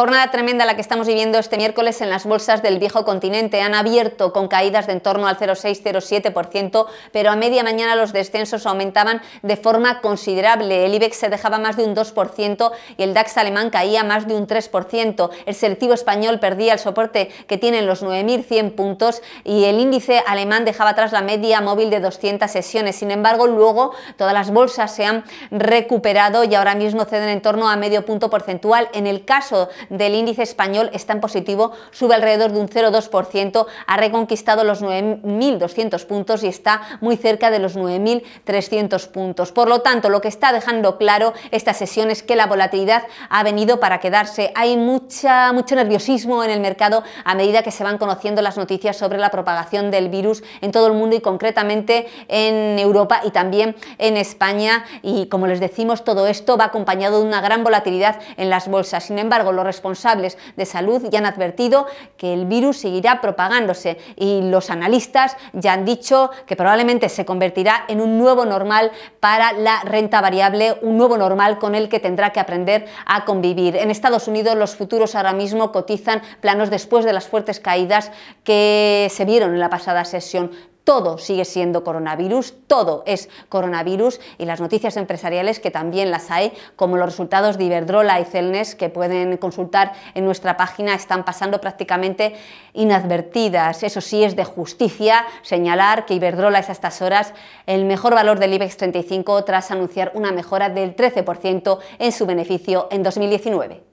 Jornada tremenda la que estamos viviendo este miércoles en las bolsas del viejo continente. Han abierto con caídas de en torno al 0,6-0,7%, pero a media mañana los descensos aumentaban de forma considerable. El IBEX se dejaba más de un 2% y el DAX alemán caía más de un 3%. El selectivo español perdía el soporte que tienen los 9.100 puntos y el índice alemán dejaba atrás la media móvil de 200 sesiones. Sin embargo, luego todas las bolsas se han recuperado y ahora mismo ceden en torno a medio punto porcentual. En el caso del índice español está en positivo, sube alrededor de un 0,2%, ha reconquistado los 9.200 puntos y está muy cerca de los 9.300 puntos. Por lo tanto, lo que está dejando claro esta sesión es que la volatilidad ha venido para quedarse. Hay mucha, mucho nerviosismo en el mercado a medida que se van conociendo las noticias sobre la propagación del virus en todo el mundo y concretamente en Europa y también en España. Y como les decimos, todo esto va acompañado de una gran volatilidad en las bolsas. Sin embargo, los responsables de salud ya han advertido que el virus seguirá propagándose y los analistas ya han dicho que probablemente se convertirá en un nuevo normal para la renta variable, un nuevo normal con el que tendrá que aprender a convivir. En Estados Unidos los futuros ahora mismo cotizan planos después de las fuertes caídas que se vieron en la pasada sesión todo sigue siendo coronavirus, todo es coronavirus y las noticias empresariales que también las hay, como los resultados de Iberdrola y Celnes que pueden consultar en nuestra página, están pasando prácticamente inadvertidas. Eso sí es de justicia señalar que Iberdrola es a estas horas el mejor valor del IBEX 35 tras anunciar una mejora del 13% en su beneficio en 2019.